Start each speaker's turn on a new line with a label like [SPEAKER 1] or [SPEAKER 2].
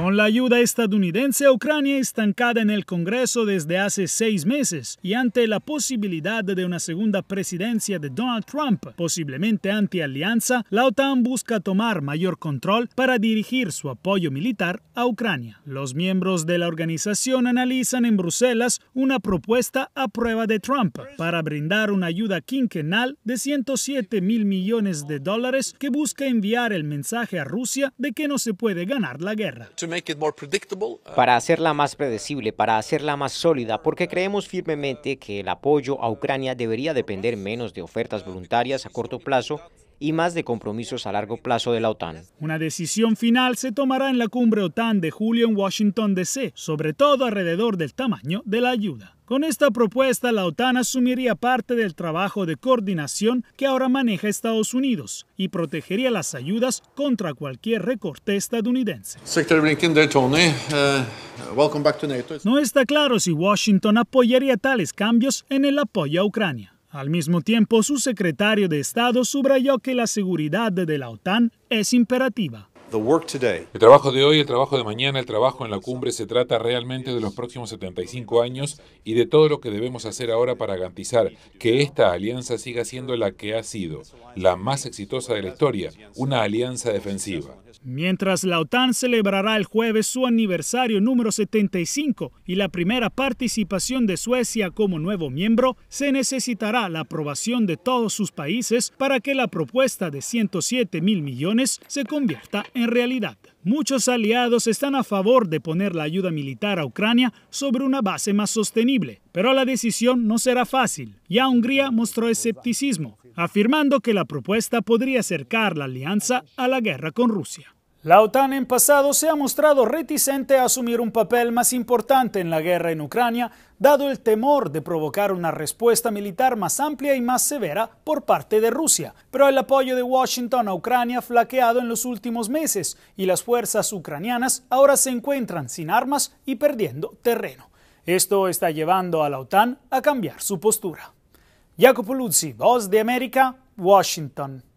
[SPEAKER 1] Con la ayuda estadounidense, Ucrania estancada en el Congreso desde hace seis meses y ante la posibilidad de una segunda presidencia de Donald Trump, posiblemente anti-alianza, la OTAN busca tomar mayor control para dirigir su apoyo militar a Ucrania. Los miembros de la organización analizan en Bruselas una propuesta a prueba de Trump para brindar una ayuda quinquenal de 107 mil millones de dólares que busca enviar el mensaje a Rusia de que no se puede ganar la guerra.
[SPEAKER 2] Uh,
[SPEAKER 3] para hacerla más predecible, para hacerla más sólida, porque creemos firmemente que el apoyo a Ucrania debería depender menos de ofertas voluntarias a corto plazo y más de compromisos a largo plazo de la OTAN.
[SPEAKER 1] Una decisión final se tomará en la cumbre OTAN de julio en Washington, D.C., sobre todo alrededor del tamaño de la ayuda. Con esta propuesta, la OTAN asumiría parte del trabajo de coordinación que ahora maneja Estados Unidos y protegería las ayudas contra cualquier recorte estadounidense.
[SPEAKER 2] Uh,
[SPEAKER 1] no está claro si Washington apoyaría tales cambios en el apoyo a Ucrania. Al mismo tiempo, su secretario de Estado subrayó que la seguridad de la OTAN es imperativa.
[SPEAKER 2] El trabajo de hoy, el trabajo de mañana, el trabajo en la cumbre se trata realmente de los próximos 75 años y de todo lo que debemos hacer ahora para garantizar que esta alianza siga siendo la que ha sido, la más exitosa de la historia, una alianza defensiva.
[SPEAKER 1] Mientras la OTAN celebrará el jueves su aniversario número 75 y la primera participación de Suecia como nuevo miembro, se necesitará la aprobación de todos sus países para que la propuesta de 107 mil millones se convierta en en realidad, muchos aliados están a favor de poner la ayuda militar a Ucrania sobre una base más sostenible, pero la decisión no será fácil. Ya Hungría mostró escepticismo, afirmando que la propuesta podría acercar la alianza a la guerra con Rusia. La OTAN en pasado se ha mostrado reticente a asumir un papel más importante en la guerra en Ucrania, dado el temor de provocar una respuesta militar más amplia y más severa por parte de Rusia. Pero el apoyo de Washington a Ucrania ha flaqueado en los últimos meses y las fuerzas ucranianas ahora se encuentran sin armas y perdiendo terreno. Esto está llevando a la OTAN a cambiar su postura. Jacopo Luzzi, Voz de América, Washington.